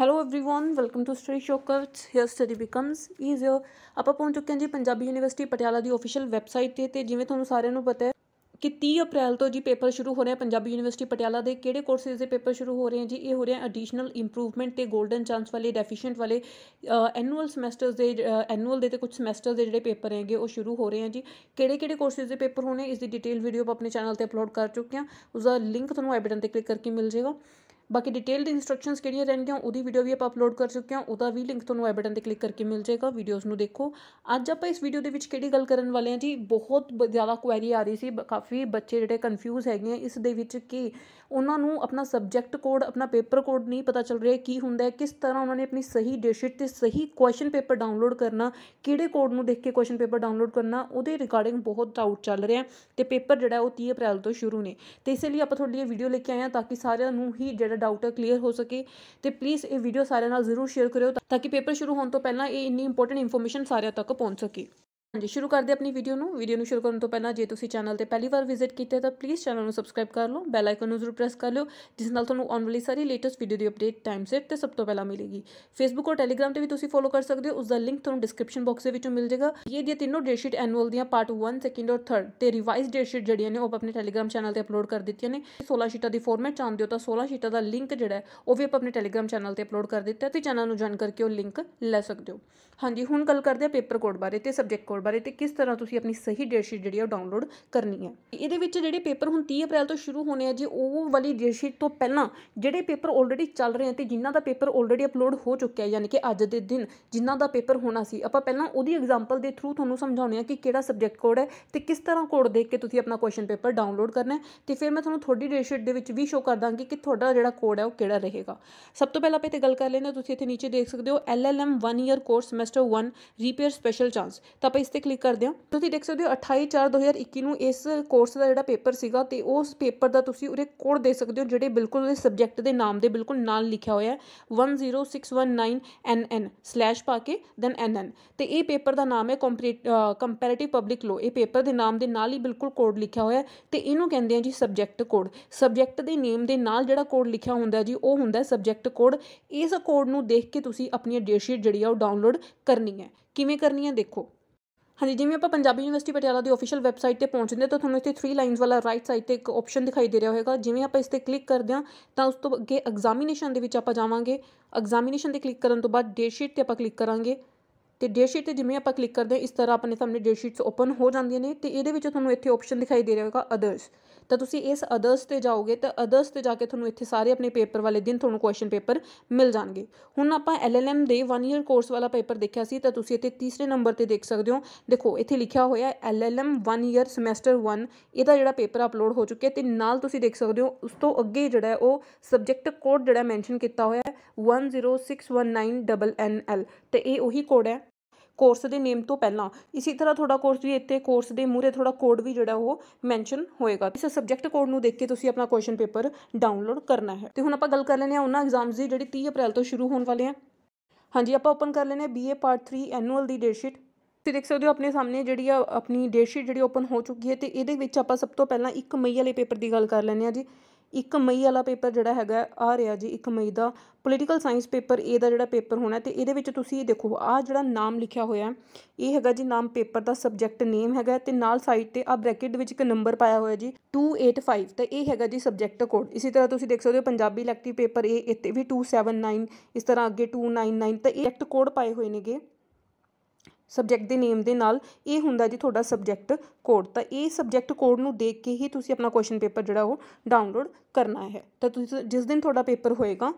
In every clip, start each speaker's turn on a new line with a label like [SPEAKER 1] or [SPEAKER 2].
[SPEAKER 1] hello everyone welcome to study ਸ਼ੋਕਰਟ here study becomes easier ਆਪਾਂ ਪਹੁੰਚ ਚੁੱਕੇ ਹਾਂ ਜੀ ਪੰਜਾਬੀ ਯੂਨੀਵਰਸਿਟੀ ਪਟਿਆਲਾ ਦੀ ਅਫੀਸ਼ੀਅਲ ਵੈਬਸਾਈਟ ਤੇ ਤੇ ਜਿਵੇਂ ਤੁਹਾਨੂੰ ਸਾਰਿਆਂ ਨੂੰ ਪਤਾ ਹੈ ਕਿ 30 ਅਪ੍ਰੈਲ ਤੋਂ ਜੀ ਪੇਪਰ ਸ਼ੁਰੂ ਹੋ ਰਹੇ ਆ ਪੰਜਾਬੀ ਯੂਨੀਵਰਸਿਟੀ ਪਟਿਆਲਾ ਦੇ ਕਿਹੜੇ ਕੋਰਸਿਸ ਦੇ ਪੇਪਰ ਸ਼ੁਰੂ ਹੋ ਰਹੇ ਆ ਜੀ ਇਹ ਹੋ ਰਹੇ ਆ ਐਡੀਸ਼ਨਲ ਇੰਪਰੂਵਮੈਂਟ ਤੇ 골ਡਨ ਚਾਂਸ ਵਾਲੇ ਡੈਫੀਸ਼ੀਐਂਟ ਵਾਲੇ ਐਨੂਅਲ ਸਮੈਸਟਰਸ ਦੇ ਐਨੂਅਲ ਦੇ ਤੇ ਕੁਝ ਸਮੈਸਟਰਸ ਦੇ ਜਿਹੜੇ ਪੇਪਰ ਹੈਗੇ ਉਹ ਸ਼ੁਰੂ ਹੋ ਰਹੇ ਆ ਜੀ ਕਿਹੜੇ ਕਿਹੜੇ ਕੋਰਸਿਸ ਦੇ ਪੇਪਰ ਹੋਣੇ ਇਸ ਦੀ ਡਿਟੇਲ ਵੀਡੀਓ ਆਪਾਂ ਆਪਣੇ ਚੈਨਲ ਤੇ ਅਪਲੋਡ ਕਰ ਚੁੱਕੇ ਆ ਉਸ ਦਾ ਲਿੰਕ ਤੁਹਾਨੂੰ ਆਈ ਬਟਨ ਤੇ ਕਲਿੱਕ ਕਰਕੇ ਮਿਲ ਜਾਏਗਾ ਬਾਕੀ ਡਿਟੇਲਡ ਇਨਸਟਰਕਸ਼ਨਸ ਕਿਹੜੀਆਂ ਰਹਿਣਗੀਆਂ ਉਹਦੀ ਵੀਡੀਓ ਵੀ ਆਪਾਂ ਅਪਲੋਡ ਕਰ ਚੁੱਕੇ ਹਾਂ ਉਹਦਾ ਵੀ ਲਿੰਕ ਤੁਹਾਨੂੰ ਆਈ ਬਟਨ ਤੇ ਕਲਿੱਕ ਕਰਕੇ ਮਿਲ ਜਾਏਗਾ ਵੀਡੀਓਜ਼ ਨੂੰ ਦੇਖੋ ਅੱਜ ਆਪਾਂ ਇਸ ਵੀਡੀਓ ਦੇ ਵਿੱਚ ਕਿਹੜੀ ਗੱਲ ਕਰਨ ਵਾਲੇ ਹਾਂ ਜੀ ਬਹੁਤ ਜ਼ਿਆਦਾ ਕੁਐਰੀ ਆ ਰਹੀ ਸੀ ਕਾਫੀ ਬੱਚੇ ਜਿਹੜੇ ਕਨਫਿਊਜ਼ ਹੈਗੇ ਇਸ ਦੇ ਵਿੱਚ ਕਿ ਉਹਨਾਂ ਨੂੰ ਆਪਣਾ ਸਬਜੈਕਟ ਕੋਡ ਆਪਣਾ ਪੇਪਰ ਕੋਡ ਨਹੀਂ ਪਤਾ ਚੱਲ ਰਿਹਾ ਕੀ ਹੁੰਦਾ ਹੈ ਕਿਸ ਤਰ੍ਹਾਂ ਉਹਨਾਂ ਨੇ ਆਪਣੀ ਸਹੀ ਡੇਸ਼ੀਟ ਤੇ ਸਹੀ ਕੁਐਸਚਨ ਪੇਪਰ ਡਾਊਨਲੋਡ ਕਰਨਾ ਕਿਹੜੇ ਕੋਡ ਨੂੰ ਦੇਖ ਕੇ ਕੁਐਸਚਨ ਪੇਪਰ ਡਾਊਨਲੋਡ ਕਰਨਾ ਉਹਦੇ ਰਿਗਾਰਡਿੰਗ ਬਹੁਤ ਡਾਊਟ ਚੱਲ ਰਿਹਾ ਤੇ ਪੇਪਰ ਜਿਹੜਾ ਉਹ 30 ਅਪ੍ਰੈਲ ਤੋਂ ਸ਼ੁਰੂ ਨੇ ਤੇ ਇਸ ਲਈ ਆਪਾਂ ਤੁਹਾਡੇ ਲਈ ਵੀਡੀਓ ਲੈ ਕੇ ਆਏ ਹਾਂ ਤਾਂ ਕਿ ਸਾਰਿਆਂ ਨੂੰ ਹੀ ਜਿਹੜਾ ਡਾਊਟ ਹੈ ਕਲੀਅਰ ਹੋ ਸਕੇ ਤੇ ਪਲੀਜ਼ ਇਹ ਵੀਡੀਓ ਸਾਰਿਆਂ ਨਾਲ ਜ਼ਰੂਰ ਸ਼ੇਅਰ ਕਰਿਓ ਤਾਂ ਕਿ ਪੇਪਰ ਸ਼ੁਰੂ ਹੋਣ ਤੋਂ ਪਹਿਲਾਂ ਇਹ ਇੰਨੀ ਇੰਪੋਰਟੈਂਟ ਇਨਫੋਰਮੇਸ਼ਨ ਸਾਰਿਆਂ ਤੱਕ ਪਹੁੰਚ ਸਕੇ ਹਾਂਜੀ ਸ਼ੁਰੂ ਕਰਦੇ ਆਪਣੀ ਵੀਡੀਓ ਨੂੰ ਵੀਡੀਓ ਨੂੰ ਸ਼ੁਰੂ ਕਰਨ ਤੋਂ ਪਹਿਲਾਂ ਜੇ ਤੁਸੀਂ ਚੈਨਲ ਤੇ ਪਹਿਲੀ ਵਾਰ ਵਿਜ਼ਿਟ ਕੀਤਾ ਤਾਂ ਪਲੀਜ਼ ਚੈਨਲ ਨੂੰ ਸਬਸਕ੍ਰਾਈਬ ਕਰ ਲਓ ਬੈਲ ਆਈਕਨ ਨੂੰ ਜ਼ਰੂਰ ਪ੍ਰੈਸ ਕਰ ਲਓ ਜਿਸ ਨਾਲ ਤੁਹਾਨੂੰ ਆਉਣ ਵਾਲੀ ਸਾਰੀ ਲੇਟੈਸਟ ਵੀਡੀਓ ਦੀ ਅਪਡੇਟ ਟਾਈਮ ਸਿਰ ਤੇ ਸਭ ਤੋਂ ਪਹਿਲਾਂ ਮਿਲੇਗੀ ਫੇਸਬੁੱਕ ਔਰ ਟੈਲੀਗ੍ਰਾਮ ਤੇ ਵੀ ਤੁਸੀਂ ਫੋਲੋ ਕਰ ਸਕਦੇ ਹੋ ਉਸ ਦਾ ਲਿੰਕ ਤੁਹਾਨੂੰ ਡਿਸਕ੍ਰਿਪਸ਼ਨ ਬਾਕਸ ਦੇ ਵਿੱਚੋਂ ਮਿਲ ਜਾਏਗਾ ਇਹ ਦੀਆਂ ਤਿੰਨੋਂ ਡੇਟ ਸ਼ੀਟ ਐਨੂਅਲ ਦੀਆਂ ਪਾਰਟ 1 ਸੈਕਿੰਡ ਔਰ 3rd ਤੇ ਰਿਵਾਈਜ਼ ਡੇਟ ਸ਼ੀਟ ਜਿਹੜੀਆਂ ਨੇ ਉਹ ਆਪਣੇ ਟੈਲੀਗ੍ਰਾਮ ਚੈਨਲ ਤੇ ਅਪਲੋਡ ਕਰ ਦਿੱਤੀਆਂ ਨੇ 16 ਸ਼ੀਟਾਂ ਦੀ ਫਾਰਮੈਟ ਚਾਹੁੰਦੇ ਹੋ ਤਾਂ 16 ਸ਼ੀਟਾਂ ਦਾ ਲਿੰਕ ਜਿਹੜਾ ਉਹ ਵੀ ਆਪਣੇ ਟੈਲੀਗ੍ਰਾਮ ਚੈਨਲ ਤੇ ਅਪਲੋਡ ਕਰ ਦਿੱਤਾ ਤੇ ਚੈਨਲ ਨੂੰ ਜੁਆਇਨ ਕਰਕੇ ਉਹ ਲਿੰਕ ਲੈ ਸਕਦੇ ਹੋ ਹਾਂਜੀ ਹੁਣ ਗੱਲ ਕਰਦੇ ਆ ਪੇਪਰ ਕੋਡ ਬਾਰੇ ਤੇ ਸਬਜੈਕਟ ਕੋਡ ਡਾਊਨਲੋਡ ਬਾਰੇ ਤੇ ਕਿਸ ਤਰ੍ਹਾਂ ਤੁਸੀਂ ਆਪਣੀ ਸਹੀ ਡੇਟ ਸ਼ੀਟ ਜਿਹੜੀ ਹੈ ਉਹ ਡਾਊਨਲੋਡ ਕਰਨੀ ਹੈ ਇਹਦੇ ਵਿੱਚ ਜਿਹੜੇ ਪੇਪਰ ਹੁਣ 30 ਅਪ੍ਰੈਲ ਤੋਂ ਸ਼ੁਰੂ ਹੋਣੇ ਆ ਜੇ ਉਹ ਵਾਲੀ ਡੇਟ ਸ਼ੀਟ ਤੋਂ ਪਹਿਲਾਂ ਜਿਹੜੇ ਪੇਪਰ ਆਲਰੇਡੀ ਚੱਲ ਰਹੇ ਆ ਤੇ ਜਿਨ੍ਹਾਂ ਦਾ ਪੇਪਰ ਆਲਰੇਡੀ ਅਪਲੋਡ ਹੋ ਚੁੱਕਿਆ ਯਾਨੀ ਕਿ ਅੱਜ ਦੇ ਦਿਨ ਜਿਨ੍ਹਾਂ ਦਾ ਪੇਪਰ ਹੋਣਾ ਸੀ ਆਪਾਂ ਪਹਿਲਾਂ ਉਹਦੀ ਐਗਜ਼ਾਮਪਲ ਦੇ ਥਰੂ ਤੁਹਾਨੂੰ ਸਮਝਾਉਣੇ ਆ ਕਿ ਕਿਹੜਾ ਸਬਜੈਕਟ ਕੋਡ ਹੈ ਤੇ ਕਿਸ ਤਰ੍ਹਾਂ ਕੋਡ ਦੇਖ ਕੇ ਤੁਸੀਂ ਆਪਣਾ ਕੁਐਸਚਨ ਪੇਪਰ ਡਾਊਨਲੋਡ ਕਰਨਾ ਹੈ ਤੇ ਫਿਰ ਮੈਂ ਤੁਹਾਨੂੰ ਤੁਹਾਡੀ ਡੇਟ ਸ਼ੀਟ ਦੇ ਵਿੱਚ ਵੀ ਸ਼ੋ ਕਰ ਦਾਂਗੀ ਕਿ ਤੁਹਾਡਾ ਜਿਹੜਾ ਕੋਡ ਹੈ ਉਹ ਕਿਹੜਾ ਰਹੇਗਾ ਸਭ ਤੋਂ ਪਹਿਲਾਂ ਆਪਾਂ ਤੇ ਗੱਲ ਕਰ ਲੈਂਦੇ ਤੁਸੀਂ ਇੱਥੇ ਨੀਚੇ ਦੇਖ ਸਕਦੇ ਹੋ LLM 1 year course semester 1 reappear special chance ਤਾਂ ਆਪਾਂ ਇਸ ਤੇ ਕਲਿੱਕ ਕਰਦੇ ਹੋ ਤੁਸੀਂ ਦੇਖ ਸਕਦੇ ਹੋ 28 4 2021 ਨੂੰ ਇਸ ਕੋਰਸ ਦਾ ਜਿਹੜਾ ਪੇਪਰ ਸੀਗਾ ਤੇ ਉਸ ਪੇਪਰ ਦਾ ਤੁਸੀਂ ਉਰੇ ਕੋਡ ਦੇ ਸਕਦੇ ਹੋ ਜਿਹੜੇ ਬਿਲਕੁਲ ਉਹਦੇ ਸਬਜੈਕਟ ਦੇ ਨਾਮ ਦੇ ਬਿਲਕੁਲ ਨਾਲ ਲਿਖਿਆ ਹੋਇਆ ਹੈ 10619NN ਸਲੈਸ਼ ਪਾ ਕੇ ਦੈਨ NN ਤੇ ਇਹ ਪੇਪਰ ਦਾ ਨਾਮ ਹੈ ਕੰਪੈਰੀਟਿਵ ਪਬਲਿਕ ਲੋ ਇਹ ਪੇਪਰ ਦੇ ਨਾਮ ਦੇ ਨਾਲ ਹੀ ਬਿਲਕੁਲ ਕੋਡ ਲਿਖਿਆ ਹੋਇਆ ਤੇ ਇਹਨੂੰ ਕਹਿੰਦੇ ਆ ਜੀ ਸਬਜੈਕਟ ਕੋਡ ਸਬਜੈਕਟ ਦੇ ਨੇਮ ਦੇ ਨਾਲ ਜਿਹੜਾ ਕੋਡ ਲਿਖਿਆ ਹੁੰਦਾ ਜੀ ਉਹ ਹੁੰਦਾ ਸਬਜੈਕਟ ਕੋਡ ਇਸ ਕੋਡ ਨੂੰ ਦੇਖ ਕੇ ਤੁਸੀਂ ਆਪਣੀ ਡੇਟ ਸ਼ੀਟ ਜਿਹੜੀ ਆ ਉਹ ਡਾਊਨਲੋਡ ਕਰਨੀ ਹੈ ਕਿਵੇਂ ਕਰਨੀ ਹੈ ਦੇਖੋ ਹਾਂਜੀ ਜਿਵੇਂ ਆਪਾਂ ਪੰਜਾਬੀ ਯੂਨੀਵਰਸਿਟੀ ਪਟਿਆਲਾ ਦੀ ਅਫੀਸ਼ੀਅਲ ਵੈਬਸਾਈਟ ਤੇ ਪਹੁੰਚਦੇ ਤਾਂ ਤੁਹਾਨੂੰ ਇੱਥੇ 3 ਲਾਈਨਸ ਵਾਲਾ ਰਾਈਟ ਸਾਈਡ ਤੇ ਇੱਕ ਆਪਸ਼ਨ ਦਿਖਾਈ ਦੇ ਰਿਹਾ ਹੋਵੇਗਾ ਜਿਵੇਂ ਆਪਾਂ ਇਸ ਤੇ ਕਲਿੱਕ ਕਰਦੇ ਹਾਂ ਤਾਂ ਉਸ ਤੋਂ ਅੱਗੇ ਐਗਜ਼ਾਮੀਨੇਸ਼ਨ ਦੇ ਵਿੱਚ ਆਪਾਂ ਜਾਵਾਂਗੇ ਐਗਜ਼ਾਮੀਨੇਸ਼ਨ ਤੇ ਕਲਿੱਕ ਕਰਨ ਤੋਂ ਬਾਅਦ ਡੇਟ ਸ਼ੀਟ ਤੇ ਆਪਾਂ ਕਲਿੱਕ ਕਰਾਂਗੇ ਤੇ ਡੇਟ ਸ਼ੀਟ ਤੇ ਜਿਵੇਂ ਆਪਾਂ ਕਲਿੱਕ ਕਰਦੇ ਹਾਂ ਇਸ ਤਰ੍ਹਾਂ ਆਪਣੇ ਸਾਹਮਣੇ ਡੇਟ ਸ਼ੀਟਸ ਓਪਨ ਹੋ ਜਾਂਦੀਆਂ ਨੇ ਤੇ ਇਹਦੇ ਵਿੱਚ ਤੁਹਾਨੂੰ ਇੱਥੇ ਆਪਸ਼ਨ ਦਿਖਾਈ ਦੇ ਰਿਹਾ ਹੋਗਾ ਅਦਰਸ ਤਾਂ ਤੁਸੀਂ ਇਸ ਅਦਰਸ ਤੇ ਜਾਓਗੇ ਤਾਂ ਅਦਰਸ ਤੇ ਜਾ ਕੇ ਤੁਹਾਨੂੰ ਇੱਥੇ ਸਾਰੇ ਆਪਣੇ ਪੇਪਰ ਵਾਲੇ ਦਿਨ ਤੁਹਾਨੂੰ ਕੁਐਸਚਨ ਪੇਪਰ ਮਿਲ ਜਾਣਗੇ ਹੁਣ ਆਪਾਂ ਐਲਐਲਐਮ ਦੇ 1 ਇਅਰ ਕੋਰਸ ਵਾਲਾ ਪੇਪਰ ਦੇਖਿਆ ਸੀ ਤਾਂ ਤੁਸੀਂ ਇੱਥੇ ਤੀਸਰੇ ਨੰਬਰ ਤੇ ਦੇਖ ਸਕਦੇ ਹੋ ਦੇਖੋ ਇੱਥੇ ਲਿਖਿਆ ਹੋਇਆ ਐਲਐਲਐਮ 1 ਇਅਰ ਸਮੈਸਟਰ 1 ਇਹਦਾ ਜਿਹੜਾ ਪੇਪਰ ਅਪਲੋਡ ਹੋ ਚੁੱਕਿਆ ਤੇ ਨਾਲ ਤੁਸੀਂ ਦੇਖ ਸਕਦੇ ਹੋ ਉਸ ਤੋਂ ਅੱਗੇ ਜਿਹੜਾ ਉਹ ਸਬਜੈਕਟ ਕੋਡ ਜਿਹੜਾ ਮੈਂਸ਼ਨ ਕੀਤਾ ਹੋਇਆ ਹੈ 10619NL ਤੇ ਇਹ ਉਹੀ ਕੋਡ ਹੈ ਕੋਰਸ ਦੇ ਨੇਮ ਤੋਂ ਪਹਿਲਾਂ ਇਸੇ ਤਰ੍ਹਾਂ ਤੁਹਾਡਾ ਕੋਰਸ ਵੀ ਇੱਥੇ ਕੋਰਸ ਦੇ ਮੂਹਰੇ ਥੋੜਾ ਕੋਡ ਵੀ ਜਿਹੜਾ ਉਹ ਮੈਂਸ਼ਨ ਹੋਏਗਾ ਇਸ ਸਬਜੈਕਟ ਕੋਡ ਨੂੰ ਦੇਖ ਕੇ ਤੁਸੀਂ ਆਪਣਾ ਕੁਐਸਚਨ ਪੇਪਰ ਡਾਊਨਲੋਡ ਕਰਨਾ ਹੈ ਤੇ ਹੁਣ ਆਪਾਂ ਗੱਲ ਕਰ ਲੈਂਦੇ ਆ ਉਹਨਾਂ ਐਗਜ਼ਾਮਸ ਦੀ ਜਿਹੜੀ 30 ਅਪ੍ਰੈਲ ਤੋਂ ਸ਼ੁਰੂ ਹੋਣ ਵਾਲੇ ਆ ਹਾਂਜੀ ਆਪਾਂ ਓਪਨ ਕਰ ਲੈਂਦੇ ਆ ਬੀਏ ਪਾਰਟ 3 ਐਨੂਅਲ ਦੀ ਡੇਟ ਸ਼ੀਟ ਤੁਸੀਂ ਦੇਖ ਸਕਦੇ ਹੋ ਆਪਣੇ ਸਾਹਮਣੇ ਜਿਹੜੀ ਆ ਆਪਣੀ ਡੇਟ ਸ਼ੀਟ ਜਿਹੜੀ ਓਪਨ ਹੋ ਚੁੱਕੀ ਹੈ ਤੇ ਇਹਦੇ ਵਿੱਚ ਆਪਾਂ ਸਭ ਤੋਂ ਪਹਿਲਾਂ 1 ਮਈ ਵਾਲੇ ਪੇਪਰ ਦੀ ਗੱਲ ਕਰ ਲੈਂਦੇ ਆ ਜੀ ਇੱਕ ਮਈ ਵਾਲਾ ਪੇਪਰ ਜਿਹੜਾ ਹੈਗਾ ਆ ਰਿਹਾ ਜੀ ਇੱਕ ਮਈ ਦਾ ਪੋਲੀਟੀਕਲ ਸਾਇੰਸ ਪੇਪਰ ਏ ਦਾ ਜਿਹੜਾ ਪੇਪਰ ਹੋਣਾ ਤੇ ਇਹਦੇ ਵਿੱਚ ਤੁਸੀਂ ਇਹ ਦੇਖੋ ਆ ਜਿਹੜਾ ਨਾਮ ਲਿਖਿਆ ਹੋਇਆ ਇਹ ਹੈਗਾ ਜੀ ਨਾਮ ਪੇਪਰ ਦਾ ਸਬਜੈਕਟ ਨੇਮ ਹੈਗਾ ਤੇ ਨਾਲ ਸਾਈਡ ਤੇ ਆ ਬ੍ਰੈਕਟ ਦੇ ਵਿੱਚ ਇੱਕ ਨੰਬਰ ਪਾਇਆ ਹੋਇਆ ਜੀ 285 ਤੇ ਇਹ ਹੈਗਾ ਜੀ ਸਬਜੈਕਟ ਕੋਡ ਇਸੇ ਤਰ੍ਹਾਂ ਤੁਸੀਂ ਦੇਖ ਸਕਦੇ ਹੋ ਪੰਜਾਬੀ ਇਲੈਕਟਿਵ ਪੇਪਰ ਏ ਇੱਥੇ ਵੀ 279 ਇਸ ਤਰ੍ਹਾਂ ਅੱਗੇ 299 ਤਾਂ ਇਹ ਕੋਡ ਪਾਏ ਹੋਏ ਨੇਗੇ ਸਬਜੈਕਟ ਦੇ ਨੇਮ ਦੇ ਨਾਲ ਇਹ ਹੁੰਦਾ ਜੀ ਤੁਹਾਡਾ ਸਬਜੈਕਟ ਕੋਡ ਤਾਂ ਇਹ ਸਬਜੈਕਟ ਕੋਡ ਨੂੰ ਦੇਖ ਕੇ ਹੀ ਤੁਸੀਂ ਆਪਣਾ ਕੁਐਸਚਨ ਪੇਪਰ ਜਿਹੜਾ ਉਹ ਡਾਊਨਲੋਡ ਕਰਨਾ ਹੈ ਤਾਂ ਤੁਸੀਂ ਜਿਸ ਦਿਨ ਤੁਹਾਡਾ ਪੇਪਰ ਹੋਏਗਾ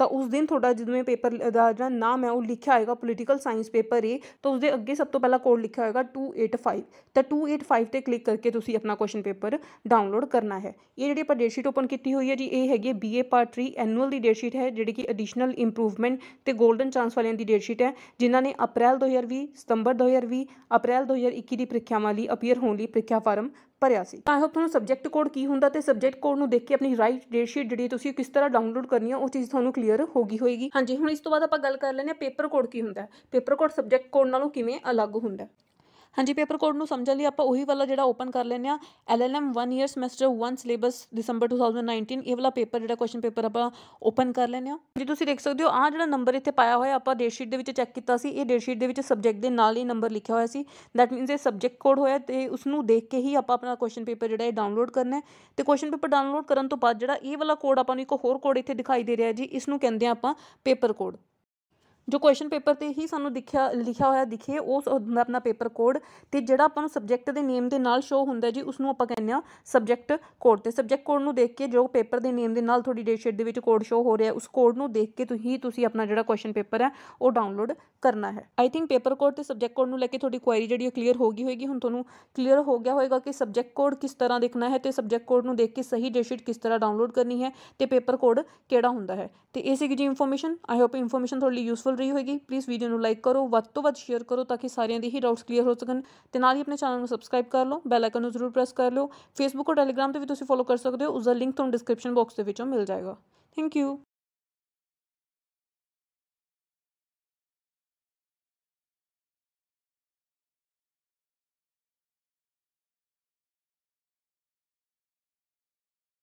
[SPEAKER 1] ਤਾਂ ਉਸ ਦਿਨ ਤੁਹਾਡਾ ਜਦੋਂ ਇਹ ਪੇਪਰ ਦਾ ਜਿਹੜਾ ਨਾਮ ਹੈ ਉਹ ਲਿਖਿਆ ਹੋਏਗਾ ਪੋਲੀਟੀਕਲ ਸਾਇੰਸ ਪੇਪਰ ਏ ਤਾਂ ਉਸ ਦੇ ਅੱਗੇ ਸਭ ਤੋਂ ਪਹਿਲਾਂ ਕੋਡ ਲਿਖਿਆ ਹੋਏਗਾ 285 ਤਾਂ 285 ਤੇ ਕਲਿੱਕ ਕਰਕੇ ਤੁਸੀਂ ਆਪਣਾ ਕੁਐਸਚਨ ਪੇਪਰ ਡਾਊਨਲੋਡ ਕਰਨਾ ਹੈ ਇਹ ਜਿਹੜੀ ਆਪਾਂ ਡੇਟ ਸ਼ੀਟ ਓਪਨ ਕੀਤੀ ਹੋਈ ਹੈ ਜੀ ਇਹ ਹੈਗੀ ਬੀਏ ਪਾਰਟ 3 ਐਨੂਅਲ ਦੀ ਡੇਟ ਸ਼ੀਟ ਹੈ ਜਿਹੜੀ ਕਿ ਐਡੀਸ਼ਨਲ ਇੰਪਰੂਵਮੈਂਟ ਤੇ 골ਡਨ ਚਾਂਸ ਵਾਲਿਆਂ ਦੀ ਡੇਟ ਸ਼ੀਟ ਹੈ ਜਿਨ੍ਹਾਂ ਨੇ ਅਪ੍ਰੈਲ 2020 ਸਤੰਬਰ 2020 ਅਪ੍ਰੈਲ 2021 ਦੀ ਪ੍ਰੀਖਿਆਵਾਂ ਲਈ ਅਪੀਅਰ ਹੋਣ ਲਈ ਪ੍ਰੀਖਿਆ ਫਾਰਮ ਭਰਿਆ ਸੀ ਤਾਂ ਇਹੋ ਤੁਹਾਨੂੰ ਸਬਜੈਕਟ ਕੋਡ ਕੀ ਹੁੰਦਾ ਤੇ ਸਬਜੈਕਟ ਕੋਡ ਨੂੰ ਦੇਖ ਕੇ ਆਪਣੀ ਰਾਈਟ ਡੇਟ ਸ਼ੀਟ ਜਿਹੜੀ ਤੁਸੀਂ ਕਿਸ ਤਰ੍ਹਾਂ ਡਾਊਨਲੋਡ ਕਰਨੀ ਆ ਉਹ ਚੀਜ਼ ਤੁਹਾਨੂੰ ਕਲੀਅਰ ਹੋ ਗਈ ਹੋਏਗੀ ਹਾਂਜੀ ਹੁਣ ਇਸ ਤੋਂ ਬਾਅਦ ਆਪਾਂ ਗੱਲ ਕਰ ਲੈਂਦੇ ਆ ਪੇਪਰ ਕੋਡ ਕੀ ਹੁੰਦਾ ਪੇਪਰ ਕੋਡ ਸਬਜੈਕਟ ਕੋਡ ਨਾਲੋਂ ਕਿਵੇਂ ਅਲੱਗ ਹੁੰਦਾ ਹਾਂਜੀ ਪੇਪਰ ਕੋਡ ਨੂੰ ਸਮਝਣ ਲਈ ਆਪਾਂ ਉਹੀ ਵਾਲਾ ਜਿਹੜਾ ਓਪਨ ਕਰ ਲੈਨੇ ਆ ਐਲਐਲਐਮ 1 ਇਅਰ ਸਮੈਸਟਰ 1 ਸਿਲੇਬਸ ਦਸੰਬਰ 2019 ਇਹ ਵਾਲਾ ਪੇਪਰ ਜਿਹੜਾ ਕੁਐਸਚਨ ਪੇਪਰ ਆਪਾਂ ਓਪਨ ਕਰ ਲੈਨੇ ਆ ਜੀ ਤੁਸੀਂ ਦੇਖ ਸਕਦੇ ਹੋ ਆ ਜਿਹੜਾ ਨੰਬਰ ਇੱਥੇ ਪਾਇਆ ਹੋਇਆ ਆਪਾਂ ਡੇਟ ਸ਼ੀਟ ਦੇ ਵਿੱਚ ਚੈੱਕ ਕੀਤਾ ਸੀ ਇਹ ਡੇਟ ਸ਼ੀਟ ਦੇ ਵਿੱਚ ਸਬਜੈਕਟ ਦੇ ਨਾਲ ਹੀ ਨੰਬਰ ਲਿਖਿਆ ਹੋਇਆ ਸੀ ਦੈਟ ਮੀਨਸ ਇਹ ਸਬਜੈਕਟ ਕੋਡ ਹੋਇਆ ਤੇ ਉਸ ਨੂੰ ਦੇਖ ਕੇ ਹੀ ਆਪਾਂ ਆਪਣਾ ਕੁਐਸਚਨ ਪੇਪਰ ਜਿਹੜਾ ਇਹ ਡਾਊਨਲੋਡ ਕਰਨਾ ਹੈ ਤੇ ਕੁਐਸਚਨ ਪੇਪਰ ਡਾਊਨਲੋਡ ਕਰਨ ਤੋਂ ਬਾਅਦ ਜਿਹੜਾ ਇਹ ਵਾਲਾ ਕੋਡ ਆਪਾਂ ਨੂੰ ਇੱਕ ਹੋਰ ਕੋਡ ਇੱਥੇ ਦਿਖਾਈ ਦੇ ਰਿਹਾ ਜੀ ਇਸ ਨੂੰ ਕਹਿੰਦੇ ਆ ਆਪਾਂ ਪੇਪਰ ਕੋਡ ਜੋ ਕੁਐਸਚਨ ਪੇਪਰ ਤੇ ਹੀ ਸਾਨੂੰ ਦਿਖਿਆ ਲਿਖਿਆ ਹੋਇਆ ਦਿਖੇ ਉਹ ਹੁੰਦਾ ਆਪਣਾ ਪੇਪਰ ਕੋਡ ਤੇ ਜਿਹੜਾ ਆਪਾਂ ਨੂੰ ਸਬਜੈਕਟ ਦੇ ਨੇਮ ਦੇ ਨਾਲ ਸ਼ੋ ਹੁੰਦਾ ਜੀ ਉਸ ਨੂੰ ਆਪਾਂ ਕਹਿੰਦੇ ਆ ਸਬਜੈਕਟ ਕੋਡ ਤੇ ਸਬਜੈਕਟ ਕੋਡ ਨੂੰ ਦੇਖ ਕੇ ਜੋ ਪੇਪਰ ਦੇ ਨੇਮ ਦੇ ਨਾਲ ਤੁਹਾਡੀ ਡੇਟ ਸ਼ੀਟ ਦੇ ਵਿੱਚ ਕੋਡ ਸ਼ੋ ਹੋ ਰਿਹਾ ਉਸ ਕੋਡ ਨੂੰ ਦੇਖ ਕੇ ਤੁਸੀਂ ਤੁਸੀਂ ਆਪਣਾ ਜਿਹੜਾ ਕੁਐਸਚਨ ਪੇਪਰ ਹੈ ਉਹ ਡਾਊਨਲੋਡ ਕਰਨਾ ਹੈ ਆਈ ਥਿੰਕ ਪੇਪਰ ਕੋਡ ਤੇ ਸਬਜੈਕਟ ਕੋਡ ਨੂੰ ਲੈ ਕੇ ਤੁਹਾਡੀ ਕੁਐਰੀ ਜਿਹੜੀ ਹੈ ਕਲੀਅਰ ਹੋ ਗਈ ਹੋਏਗੀ ਹੁਣ ਤੁਹਾਨੂੰ ਕਲੀਅਰ ਹੋ ਗਿਆ ਹੋਏਗਾ ਕਿ ਸਬਜੈਕਟ ਕੋਡ ਕਿਸ ਤਰ੍ਹਾਂ ਦੇਖਣਾ ਹੈ ਤੇ ਸਬਜੈਕਟ ਕੋਡ ਨੂੰ ਦੇਖ ਕੇ ਸਹੀ ਡੇਟ ਸ਼ੀਟ ਕਿਸ ਤਰ੍ਹਾਂ ਡਾਊਨਲੋਡ ਕਰਨੀ ਹੈ ਤੇ ਪੇਪਰ ਕੋਡ ਕਿਹੜਾ ਹੁੰਦਾ ਹੈ ਤੇ ਇਹ ਸੀਗੀ ਜੀ ਇਨਫੋਰਮੇਸ਼ਨ ਆਈ ਹੋਪ ਇਨਫੋਰਮੇਸ਼ਨ ਤੁਹਾਡੇ ਲਈ ਯੂਸਫੁਲ ਰਹੀ ਹੋਏਗੀ ਪਲੀਜ਼ ਵੀਡੀਓ ਨੂੰ ਲਾਈਕ ਕਰੋ ਵੱਧ ਤੋਂ ਵੱਧ ਸ਼ੇਅਰ ਕਰੋ ਤਾਂ ਕਿ ਸਾਰਿਆਂ ਦੀ ਹੀ ਡਾਊਟਸ ਕਲੀਅਰ ਹੋ ਸਕਣ ਤੇ ਨਾਲ ਹੀ ਆਪਣੇ ਚੈਨਲ ਨੂੰ ਸਬਸਕ੍ਰਾਈਬ ਕਰ ਲਓ ਬੈਲ ਆਈਕਨ ਨੂੰ ਜ਼ਰੂਰ ਪ੍ਰੈਸ ਕਰ ਲਓ ਫੇਸਬੁੱਕ ਔਰ ਟੈਲੀਗ੍ਰਾਮ ਤੇ ਵੀ ਤੁਸੀਂ ਫੋਲੋ ਕਰ ਸਕਦੇ ਹੋ ਉਸ ਦਾ ਲਿੰਕ ਤੁਹਾਨੂੰ ਡਿਸਕ੍ਰਿਪਸ਼ਨ ਬਾਕਸ ਦੇ ਵਿੱਚੋਂ ਮਿਲ ਜਾਏਗਾ ਥੈਂਕ ਯੂ